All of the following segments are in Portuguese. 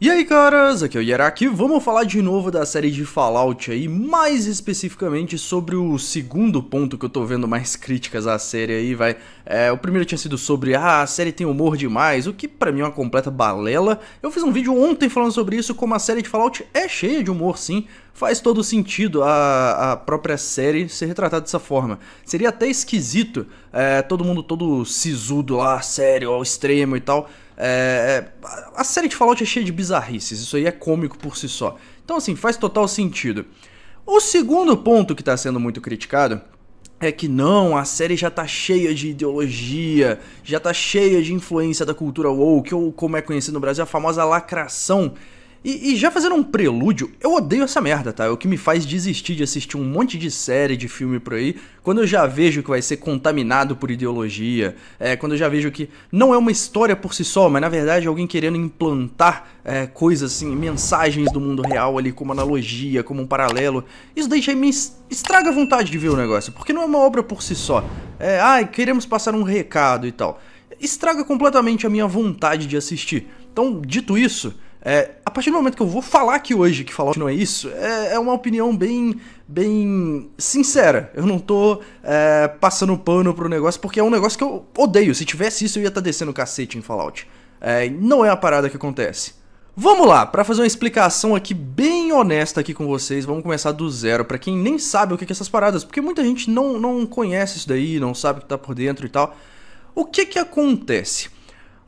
E aí, caras, aqui é o Yeraki, vamos falar de novo da série de Fallout aí, mais especificamente sobre o segundo ponto que eu tô vendo mais críticas à série aí, vai. É, o primeiro tinha sido sobre, ah, a série tem humor demais, o que para mim é uma completa balela. Eu fiz um vídeo ontem falando sobre isso, como a série de Fallout é cheia de humor sim, faz todo sentido a, a própria série ser retratada dessa forma. Seria até esquisito, é, todo mundo todo sisudo lá, ah, sério, ao extremo e tal é, é, a série de Fallout é cheia de bizarrices, isso aí é cômico por si só. Então, assim, faz total sentido. O segundo ponto que está sendo muito criticado é que não, a série já tá cheia de ideologia, já tá cheia de influência da cultura woke, ou como é conhecido no Brasil, a famosa lacração e, e, já fazendo um prelúdio, eu odeio essa merda, tá? É o que me faz desistir de assistir um monte de série, de filme por aí, quando eu já vejo que vai ser contaminado por ideologia, é, quando eu já vejo que não é uma história por si só, mas na verdade é alguém querendo implantar é, coisas assim, mensagens do mundo real ali, como analogia, como um paralelo. Isso deixa me estraga a vontade de ver o negócio, porque não é uma obra por si só. É, ah, queremos passar um recado e tal. Estraga completamente a minha vontade de assistir. Então, dito isso. É, a partir do momento que eu vou falar aqui hoje que Fallout não é isso, é, é uma opinião bem, bem sincera. Eu não tô é, passando pano pro negócio, porque é um negócio que eu odeio. Se tivesse isso, eu ia estar tá descendo o cacete em Fallout. É, não é a parada que acontece. Vamos lá, para fazer uma explicação aqui bem honesta aqui com vocês, vamos começar do zero, para quem nem sabe o que é essas paradas, porque muita gente não, não conhece isso daí, não sabe o que tá por dentro e tal. O que que acontece?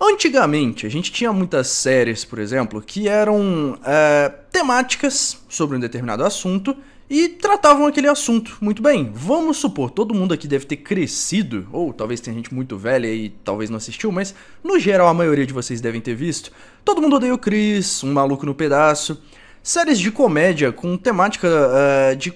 Antigamente, a gente tinha muitas séries, por exemplo, que eram é, temáticas sobre um determinado assunto e tratavam aquele assunto muito bem. Vamos supor, todo mundo aqui deve ter crescido, ou talvez tenha gente muito velha e talvez não assistiu, mas no geral a maioria de vocês devem ter visto. Todo mundo odeia o Chris, um maluco no pedaço. Séries de comédia com temática uh, de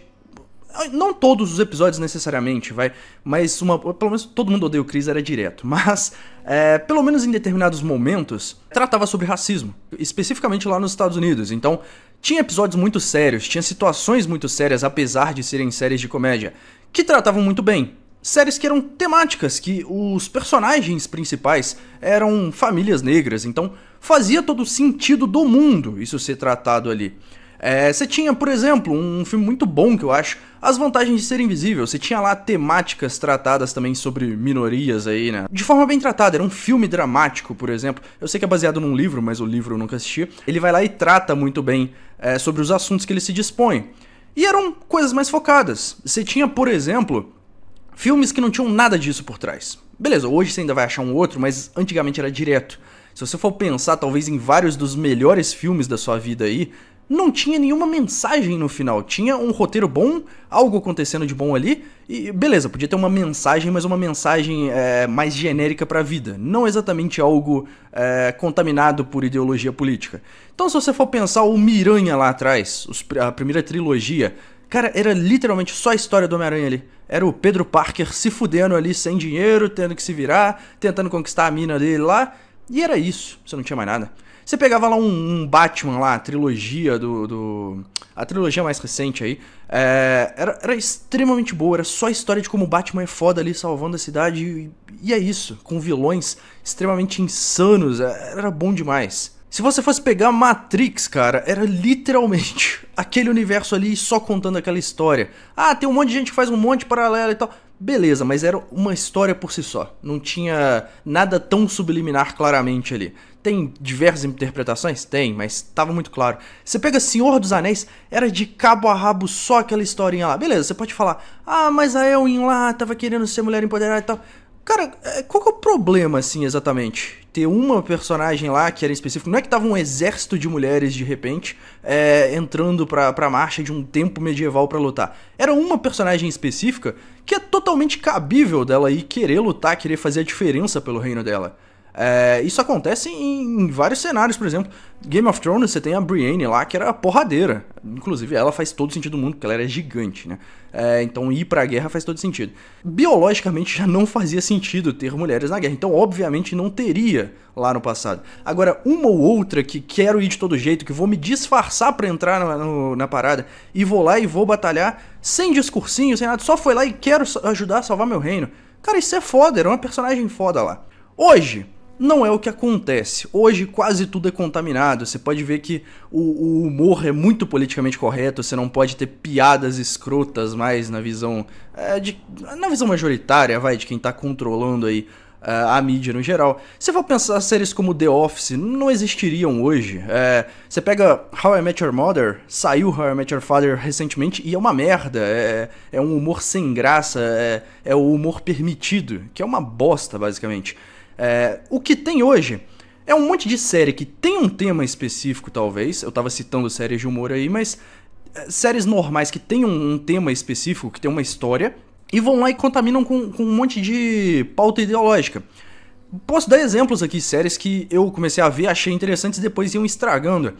ah, não todos os episódios necessariamente, vai. Mas uma. Pelo menos todo mundo odeia o Chris, era direto. Mas, é, pelo menos em determinados momentos, tratava sobre racismo. Especificamente lá nos Estados Unidos. Então, tinha episódios muito sérios, tinha situações muito sérias, apesar de serem séries de comédia, que tratavam muito bem. Séries que eram temáticas, que os personagens principais eram famílias negras, então fazia todo o sentido do mundo isso ser tratado ali. É, você tinha, por exemplo, um filme muito bom que eu acho, As Vantagens de Ser Invisível. Você tinha lá temáticas tratadas também sobre minorias aí, né? De forma bem tratada, era um filme dramático, por exemplo. Eu sei que é baseado num livro, mas o livro eu nunca assisti. Ele vai lá e trata muito bem é, sobre os assuntos que ele se dispõe. E eram coisas mais focadas. Você tinha, por exemplo, filmes que não tinham nada disso por trás. Beleza, hoje você ainda vai achar um outro, mas antigamente era direto. Se você for pensar, talvez, em vários dos melhores filmes da sua vida aí, não tinha nenhuma mensagem no final. Tinha um roteiro bom, algo acontecendo de bom ali, e beleza, podia ter uma mensagem, mas uma mensagem é, mais genérica para a vida. Não exatamente algo é, contaminado por ideologia política. Então, se você for pensar o Miranha lá atrás, os, a primeira trilogia, cara, era literalmente só a história do Homem-Aranha ali. Era o Pedro Parker se fudendo ali sem dinheiro, tendo que se virar, tentando conquistar a mina dele lá, e era isso, você não tinha mais nada. Você pegava lá um, um Batman lá, a trilogia do, do, A trilogia mais recente aí. É, era, era extremamente boa, era só a história de como o Batman é foda ali salvando a cidade. E, e é isso, com vilões extremamente insanos. É, era bom demais. Se você fosse pegar Matrix, cara, era literalmente aquele universo ali só contando aquela história. Ah, tem um monte de gente que faz um monte de paralelo e tal. Beleza, mas era uma história por si só. Não tinha nada tão subliminar claramente ali. Tem diversas interpretações? Tem, mas estava muito claro. Você pega Senhor dos Anéis, era de cabo a rabo só aquela historinha lá. Beleza, você pode falar, ah, mas a Elwin lá tava querendo ser mulher empoderada e tal. Cara, é, qual que é o problema, assim, exatamente? Ter uma personagem lá que era específica Não é que tava um exército de mulheres, de repente, é, entrando pra, pra marcha de um tempo medieval para lutar. Era uma personagem específica que é totalmente cabível dela ir querer lutar, querer fazer a diferença pelo reino dela. É, isso acontece em, em, vários cenários, por exemplo, Game of Thrones, você tem a Brienne lá, que era porradeira. Inclusive, ela faz todo sentido do mundo, porque ela era gigante, né? É, então, ir pra guerra faz todo sentido. Biologicamente, já não fazia sentido ter mulheres na guerra. Então, obviamente, não teria lá no passado. Agora, uma ou outra que quero ir de todo jeito, que vou me disfarçar pra entrar na, no, na parada, e vou lá e vou batalhar, sem discursinho, sem nada, só foi lá e quero ajudar a salvar meu reino. Cara, isso é foda, era uma personagem foda lá. Hoje, não é o que acontece. Hoje quase tudo é contaminado. Você pode ver que o, o, humor é muito politicamente correto. Você não pode ter piadas escrotas mais na visão é, de, na visão majoritária, vai, de quem tá controlando aí eh, a mídia no geral. Se for pensar séries como The Office, não existiriam hoje. É, você pega How I Met Your Mother, saiu How I Met Your Father recentemente e é uma merda. É, é um humor sem graça, é, é o humor permitido, que é uma bosta, basicamente. É, o que tem hoje é um monte de série que tem um tema específico, talvez. Eu tava citando séries de humor aí, mas é, séries normais que tem um, um, tema específico, que tem uma história, e vão lá e contaminam com, com um monte de pauta ideológica. Posso dar exemplos aqui, séries que eu comecei a ver, achei interessantes e depois iam estragando.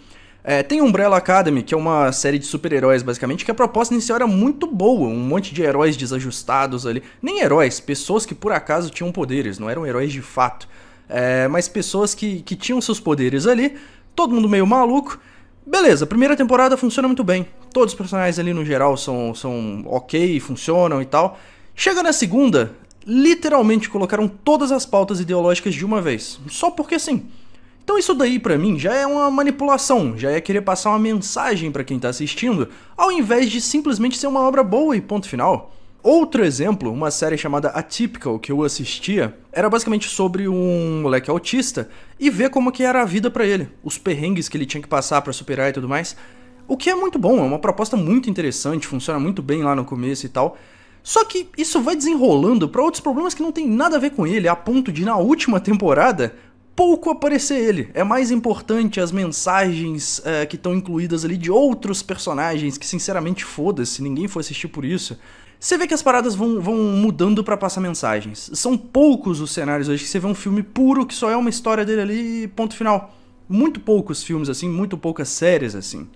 É, tem Umbrella Academy, que é uma série de super-heróis, basicamente, que a proposta inicial era muito boa. Um monte de heróis desajustados ali. Nem heróis, pessoas que por acaso tinham poderes, não eram heróis de fato. É, mas pessoas que, que tinham seus poderes ali, todo mundo meio maluco. Beleza, primeira temporada funciona muito bem. Todos os personagens ali no geral são, são ok, funcionam e tal. Chega na segunda, literalmente colocaram todas as pautas ideológicas de uma vez. Só porque sim. Então isso daí para mim já é uma manipulação, já é querer passar uma mensagem para quem tá assistindo, ao invés de simplesmente ser uma obra boa e ponto final. Outro exemplo, uma série chamada Atypical que eu assistia, era basicamente sobre um moleque autista e ver como que era a vida para ele, os perrengues que ele tinha que passar para superar e tudo mais. O que é muito bom, é uma proposta muito interessante, funciona muito bem lá no começo e tal. Só que isso vai desenrolando para outros problemas que não tem nada a ver com ele, a ponto de na última temporada pouco aparecer ele. É mais importante as mensagens é, que estão incluídas ali de outros personagens, que sinceramente foda-se, ninguém foi assistir por isso. Você vê que as paradas vão, vão mudando para passar mensagens. São poucos os cenários hoje que você vê um filme puro que só é uma história dele ali e ponto final. Muito poucos filmes assim, muito poucas séries assim.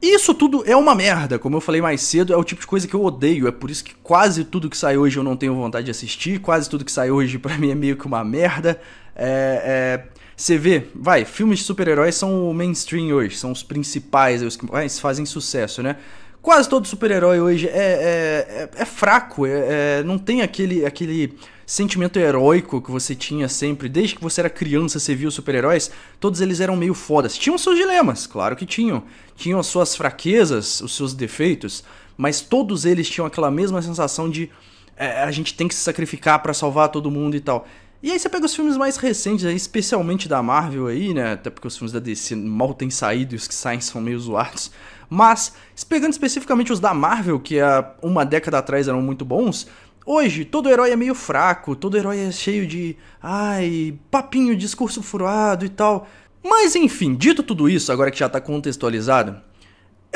Isso tudo é uma merda, como eu falei mais cedo, é o tipo de coisa que eu odeio, é por isso que quase tudo que sai hoje eu não tenho vontade de assistir, quase tudo que sai hoje para mim é meio que uma merda. É, é, você vê, vai, filmes de super-heróis são o mainstream hoje, são os principais, é os que mais fazem sucesso, né? Quase todo super-herói hoje é, é, é, é fraco, é, não tem aquele, aquele sentimento heróico que você tinha sempre, desde que você era criança, você via os super-heróis, todos eles eram meio fodas. Tinham seus dilemas, claro que tinham. Tinham as suas fraquezas, os seus defeitos, mas todos eles tinham aquela mesma sensação de é, a gente tem que se sacrificar para salvar todo mundo e tal. E aí você pega os filmes mais recentes especialmente da Marvel aí, né? Até porque os filmes da DC mal têm saído e os que saem são meio zoados. Mas, pegando especificamente os da Marvel, que há uma década atrás eram muito bons, hoje todo herói é meio fraco, todo herói é cheio de. ai, papinho, discurso furado e tal. Mas enfim, dito tudo isso, agora que já tá contextualizado,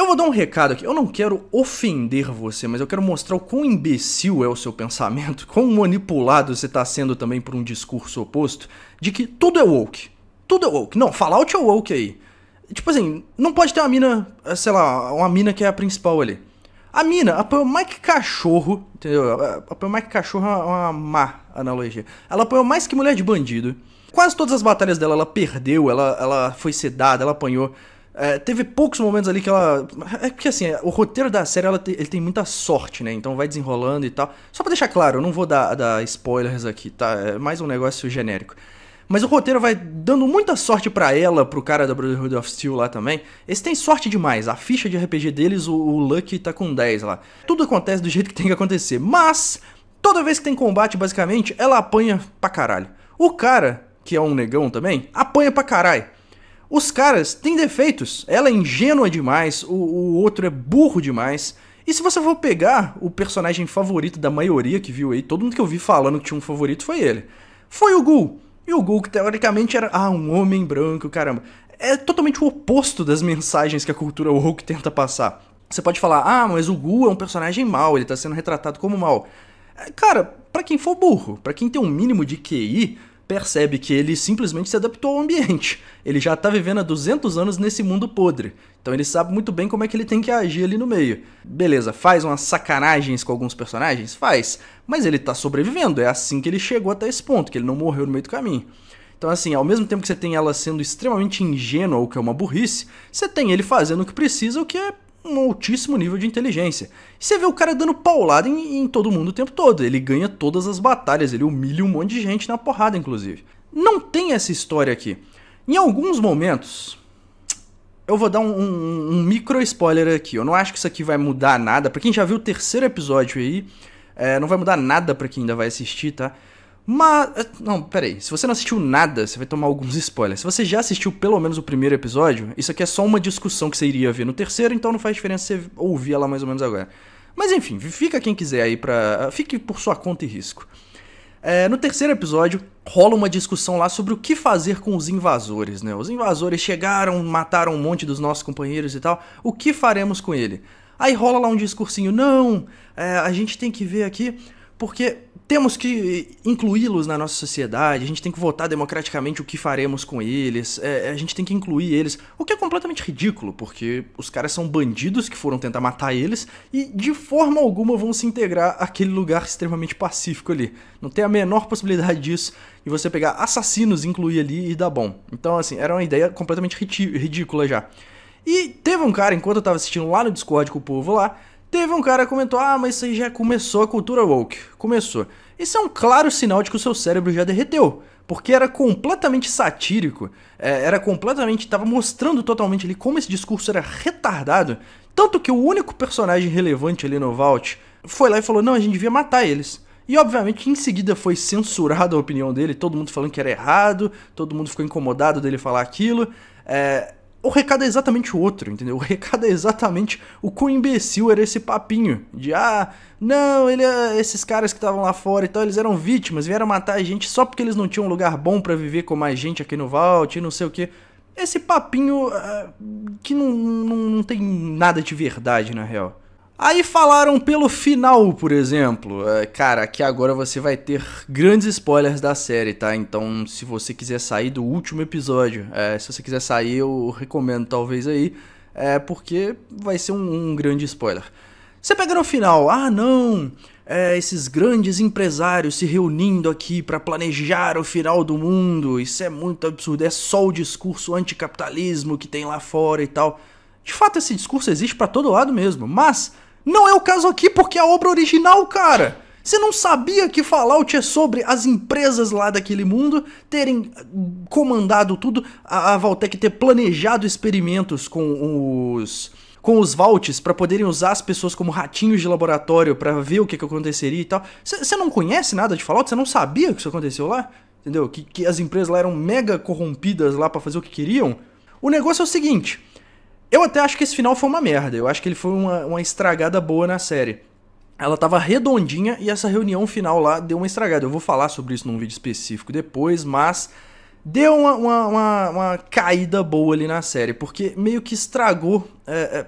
eu vou dar um recado aqui. Eu não quero ofender você, mas eu quero mostrar o quão imbecil é o seu pensamento, quão manipulado você está sendo também por um discurso oposto de que tudo é woke. Tudo é woke. Não, Fallout é woke aí. Tipo assim, não pode ter uma mina, eh, sei lá, uma mina que é a principal ali. A mina apoiou que Cachorro, entendeu? Apoiou que Cachorro é, é uma má analogia. Ela apoiou mais que mulher de bandido. Quase todas as batalhas dela ela perdeu, ela, ela foi sedada, ela apanhou. É, teve poucos momentos ali que ela. É porque assim, o roteiro da série te... ele tem muita sorte, né? Então vai desenrolando e tal. Só pra deixar claro, eu não vou dar, dar spoilers aqui, tá? É mais um negócio genérico. Mas o roteiro vai dando muita sorte para ela, pro cara da Brotherhood of Steel lá também. Eles têm sorte demais. A ficha de RPG deles, o, o Lucky tá com 10 lá. Tudo acontece do jeito que tem que acontecer. Mas, toda vez que tem combate, basicamente, ela apanha pra caralho. O cara, que é um negão também, apanha pra caralho. Os caras têm defeitos, ela é ingênua demais, o, o outro é burro demais. E se você for pegar o personagem favorito da maioria que viu aí, todo mundo que eu vi falando que tinha um favorito foi ele. Foi o Gul. E o Gul, que teoricamente era ah, um homem branco, caramba. É totalmente o oposto das mensagens que a cultura woke tenta passar. Você pode falar, ah, mas o Gul é um personagem mau, ele tá sendo retratado como mau. É, cara, para quem for burro, para quem tem um mínimo de QI, percebe que ele simplesmente se adaptou ao ambiente. Ele já está vivendo há 200 anos nesse mundo podre. Então ele sabe muito bem como é que ele tem que agir ali no meio. Beleza, faz umas sacanagens com alguns personagens? Faz. Mas ele está sobrevivendo. É assim que ele chegou até esse ponto, que ele não morreu no meio do caminho. Então, assim, ao mesmo tempo que você tem ela sendo extremamente ingênua, o que é uma burrice, você tem ele fazendo o que precisa, o que é um altíssimo nível de inteligência. E você vê o cara dando paulada em, em todo mundo o tempo todo. Ele ganha todas as batalhas, ele humilha um monte de gente na porrada, inclusive. Não tem essa história aqui. Em alguns momentos, eu vou dar um, um, um, micro spoiler aqui. Eu não acho que isso aqui vai mudar nada. Pra quem já viu o terceiro episódio aí, é, não vai mudar nada pra quem ainda vai assistir, tá? Mas. Eh, não, peraí. Se você não assistiu nada, você vai tomar alguns spoilers. Se você já assistiu pelo menos o primeiro episódio, isso aqui é só uma discussão que você iria ver no terceiro, então não faz diferença você ouvir ela mais ou menos agora. Mas enfim, fica quem quiser aí pra. Fique por sua conta e risco. É, no terceiro episódio, rola uma discussão lá sobre o que fazer com os invasores, né? Os invasores chegaram, mataram um monte dos nossos companheiros e tal. O que faremos com ele? Aí rola lá um discursinho, não, é, a gente tem que ver aqui, porque temos que incluí-los na nossa sociedade, a gente tem que votar democraticamente o que faremos com eles, é, a gente tem que incluir eles, o que é completamente ridículo, porque os caras são bandidos que foram tentar matar eles e de forma alguma vão se integrar àquele lugar extremamente pacífico ali. Não tem a menor possibilidade disso e você pegar assassinos, incluir ali e dar bom. Então, assim, era uma ideia completamente ridícula já. E teve um cara, enquanto eu tava assistindo lá no Discord com o povo lá, Teve um cara que comentou: Ah, mas isso aí já começou a cultura woke. Começou. Isso é um claro sinal de que o seu cérebro já derreteu. Porque era completamente satírico, é, era completamente. estava mostrando totalmente ali como esse discurso era retardado. Tanto que o único personagem relevante ali no Vault foi lá e falou: não, a gente devia matar eles. E obviamente em seguida foi censurada a opinião dele, todo mundo falando que era errado, todo mundo ficou incomodado dele falar aquilo. É, o recado é exatamente o outro, entendeu? O recado é exatamente o quão imbecil era esse papinho de ah, não, ele, é, esses caras que estavam lá fora e tal, eles eram vítimas, vieram matar a gente só porque eles não tinham um lugar bom para viver com mais gente aqui no Vault e não sei o que. Esse papinho ah, que não, não, não tem nada de verdade, na real. Aí falaram pelo final, por exemplo. É, cara, aqui agora você vai ter grandes spoilers da série, tá? Então, se você quiser sair do último episódio, é, se você quiser sair, eu recomendo talvez aí, é, porque vai ser um, um grande spoiler. Você pega no final, ah não, é, esses grandes empresários se reunindo aqui para planejar o final do mundo, isso é muito absurdo, é só o discurso anticapitalismo que tem lá fora e tal. De fato, esse discurso existe para todo lado mesmo, mas não é o caso aqui porque é a obra original, cara. Você não sabia que Fallout é sobre as empresas lá daquele mundo terem hum, comandado tudo, a, a Valtech ter planejado experimentos com os com os vaults para poderem usar as pessoas como ratinhos de laboratório para ver o que, que aconteceria e tal. Você não conhece nada de Fallout? Você não sabia que isso aconteceu lá? Entendeu? Que, que as empresas lá eram mega corrompidas lá para fazer o que queriam? O negócio é o seguinte, eu até acho que esse final foi uma merda. Eu acho que ele foi uma, uma estragada boa na série. Ela tava redondinha e essa reunião final lá deu uma estragada. Eu vou falar sobre isso num vídeo específico depois, mas deu uma, uma, uma, uma caída boa ali na série, porque meio que estragou. É, é...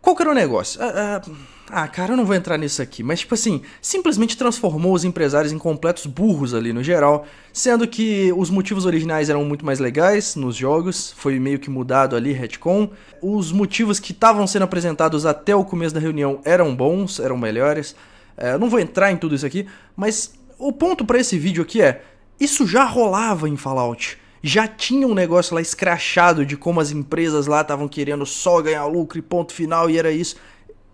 Qual que era o negócio? É, é ah, cara, eu não vou entrar nisso aqui, mas tipo assim, simplesmente transformou os empresários em completos burros ali no geral, sendo que os motivos originais eram muito mais legais nos jogos, foi meio que mudado ali retcon. Os motivos que estavam sendo apresentados até o começo da reunião eram bons, eram melhores. É, eu não vou entrar em tudo isso aqui, mas o ponto para esse vídeo aqui é: isso já rolava em Fallout já tinha um negócio lá escrachado de como as empresas lá estavam querendo só ganhar lucro e ponto final e era isso.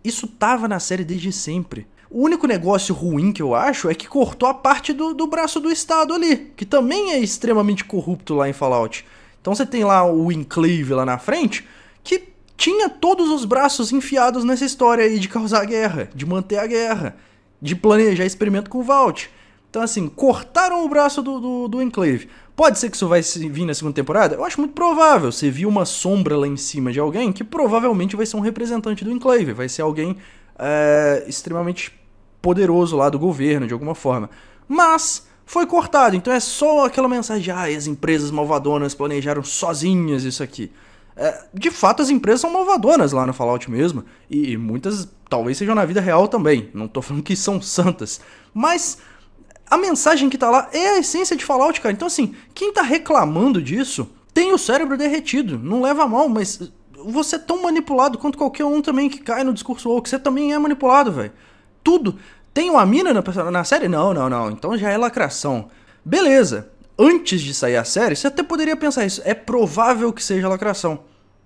Isso tava na série desde sempre. O único negócio ruim que eu acho é que cortou a parte do, do braço do Estado ali, que também é extremamente corrupto lá em Fallout. Então você tem lá o enclave lá na frente, que tinha todos os braços enfiados nessa história aí de causar guerra, de manter a guerra, de planejar experimento com o Vault. Então, assim, cortaram o braço do, do, do Enclave. Pode ser que isso vai vir na segunda temporada? Eu acho muito provável. Você viu uma sombra lá em cima de alguém que provavelmente vai ser um representante do Enclave. Vai ser alguém é, extremamente poderoso lá do governo, de alguma forma. Mas foi cortado. Então é só aquela mensagem: de, ah, as empresas malvadonas planejaram sozinhas isso aqui. É, de fato, as empresas são malvadonas lá no Fallout mesmo. E, e muitas talvez sejam na vida real também. Não tô falando que são santas. Mas a mensagem que tá lá é a essência de Fallout, cara. Então, assim, quem tá reclamando disso tem o cérebro derretido. Não leva mal, mas uh, você é tão manipulado quanto qualquer um também que cai no discurso woke. Você também é manipulado, velho. Tudo. Tem uma mina na, na série? Não, não, não. Então já é lacração. Beleza. Antes de sair a série, você até poderia pensar isso. É provável que seja lacração.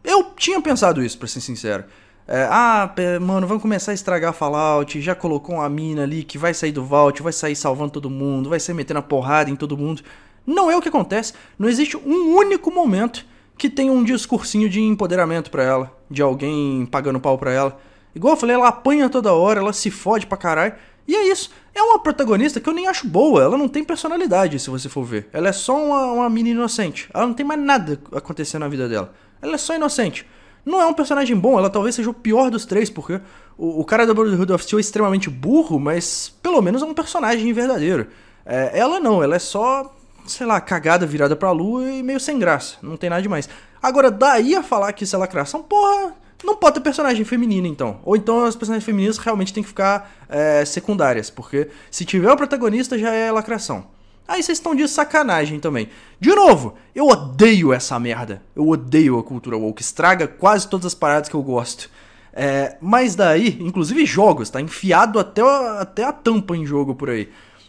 Eu tinha pensado isso, pra ser sincero. É, ah, mano, vamos começar a estragar Fallout. Já colocou uma mina ali que vai sair do Vault, vai sair salvando todo mundo, vai sair metendo a porrada em todo mundo. Não é o que acontece. Não existe um único momento que tenha um discursinho de empoderamento para ela, de alguém pagando pau pra ela. Igual eu falei, ela apanha toda hora, ela se fode pra caralho. E é isso. É uma protagonista que eu nem acho boa. Ela não tem personalidade, se você for ver. Ela é só uma, uma menina inocente. Ela não tem mais nada acontecendo na vida dela. Ela é só inocente não é um personagem bom, ela talvez seja o pior dos três, porque o, o cara da Brotherhood of Steel é extremamente burro, mas pelo menos é um personagem verdadeiro. É, ela não, ela é só, sei lá, cagada virada pra lua e meio sem graça, não tem nada demais. Agora, daí a falar que isso é lacração, porra, não pode ter personagem feminina, então. Ou então as personagens femininas realmente têm que ficar é, secundárias, porque se tiver o protagonista já é lacração. Aí vocês estão de sacanagem também. De novo, eu odeio essa merda. Eu odeio a cultura woke. Estraga quase todas as paradas que eu gosto. É, mas daí, inclusive jogos, tá enfiado até, até a tampa em jogo por aí.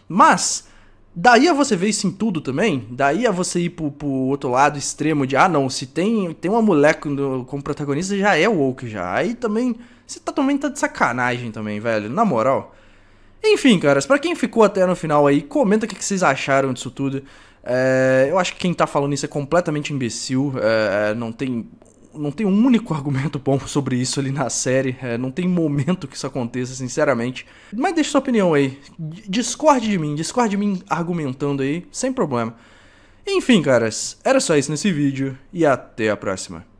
Mas, daí a você ver isso em tudo também, daí a você ir pro, pro outro lado extremo de, ah não, se tem, tem uma moleque como protagonista já é woke já. Aí também, você tá, também tá de sacanagem também, velho. Na moral. Enfim, caras, para quem ficou até no final aí, comenta o que vocês acharam disso tudo. É, eu acho que quem tá falando isso é completamente imbecil, é, não tem não tem um único argumento bom sobre isso ali na série. É, não tem momento que isso aconteça, sinceramente. Mas deixa sua opinião aí. Discorde de mim, discorde de mim argumentando aí, sem problema. Enfim, caras, era só isso nesse vídeo e até a próxima.